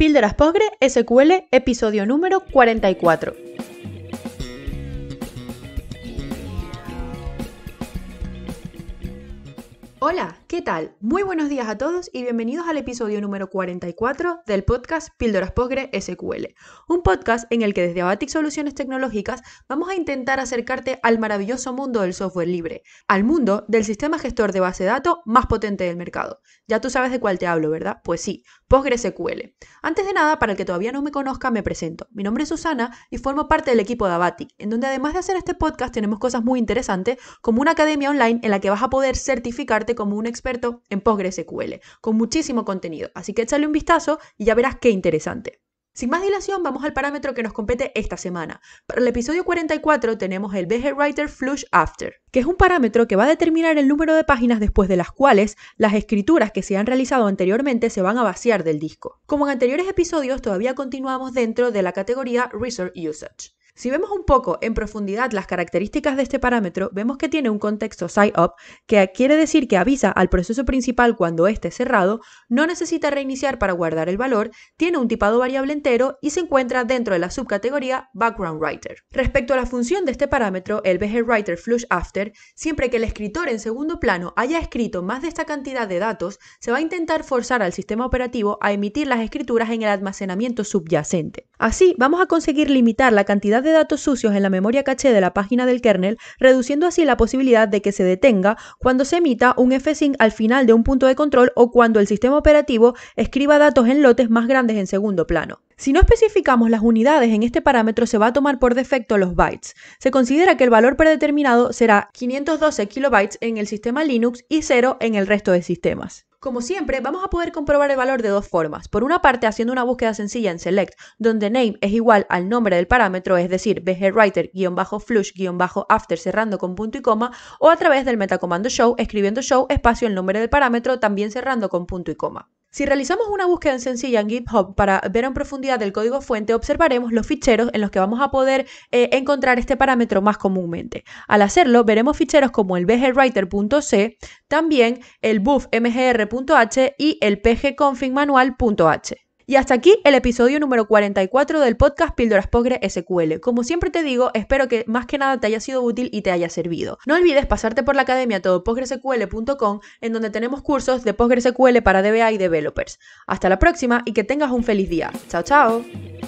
Píldoras Postgre SQL, episodio número 44. Hola, ¿qué tal? Muy buenos días a todos y bienvenidos al episodio número 44 del podcast Píldoras PostgreSQL. SQL, un podcast en el que desde Abatic Soluciones Tecnológicas vamos a intentar acercarte al maravilloso mundo del software libre, al mundo del sistema gestor de base de datos más potente del mercado. Ya tú sabes de cuál te hablo, ¿verdad? Pues sí, PostgreSQL. Antes de nada, para el que todavía no me conozca, me presento. Mi nombre es Susana y formo parte del equipo de Abatic, en donde además de hacer este podcast tenemos cosas muy interesantes como una academia online en la que vas a poder certificarte como un experto en PostgreSQL, con muchísimo contenido. Así que échale un vistazo y ya verás qué interesante. Sin más dilación, vamos al parámetro que nos compete esta semana. Para el episodio 44 tenemos el BG Writer Flush After, que es un parámetro que va a determinar el número de páginas después de las cuales las escrituras que se han realizado anteriormente se van a vaciar del disco. Como en anteriores episodios, todavía continuamos dentro de la categoría Resource Usage. Si vemos un poco en profundidad las características de este parámetro, vemos que tiene un contexto side up que quiere decir que avisa al proceso principal cuando esté cerrado, no necesita reiniciar para guardar el valor, tiene un tipado variable entero y se encuentra dentro de la subcategoría Background Writer. Respecto a la función de este parámetro, el BG Writer Flush After, siempre que el escritor en segundo plano haya escrito más de esta cantidad de datos, se va a intentar forzar al sistema operativo a emitir las escrituras en el almacenamiento subyacente. Así, vamos a conseguir limitar la cantidad de datos sucios en la memoria caché de la página del kernel, reduciendo así la posibilidad de que se detenga cuando se emita un fsync al final de un punto de control o cuando el sistema operativo escriba datos en lotes más grandes en segundo plano. Si no especificamos las unidades en este parámetro, se va a tomar por defecto los bytes. Se considera que el valor predeterminado será 512 kilobytes en el sistema Linux y 0 en el resto de sistemas. Como siempre, vamos a poder comprobar el valor de dos formas. Por una parte, haciendo una búsqueda sencilla en select, donde name es igual al nombre del parámetro, es decir, bgwriter-flush-after cerrando con punto y coma, o a través del metacomando show, escribiendo show espacio el nombre del parámetro, también cerrando con punto y coma. Si realizamos una búsqueda sencilla en GitHub para ver en profundidad el código fuente, observaremos los ficheros en los que vamos a poder eh, encontrar este parámetro más comúnmente. Al hacerlo, veremos ficheros como el bgwriter.c, también el buffmgr.h y el pgconfigmanual.h. Y hasta aquí el episodio número 44 del podcast Píldoras PostgreSQL. SQL. Como siempre te digo, espero que más que nada te haya sido útil y te haya servido. No olvides pasarte por la academia todopostgresql.com en donde tenemos cursos de PostgreSQL para DBA y developers. Hasta la próxima y que tengas un feliz día. Chao, chao.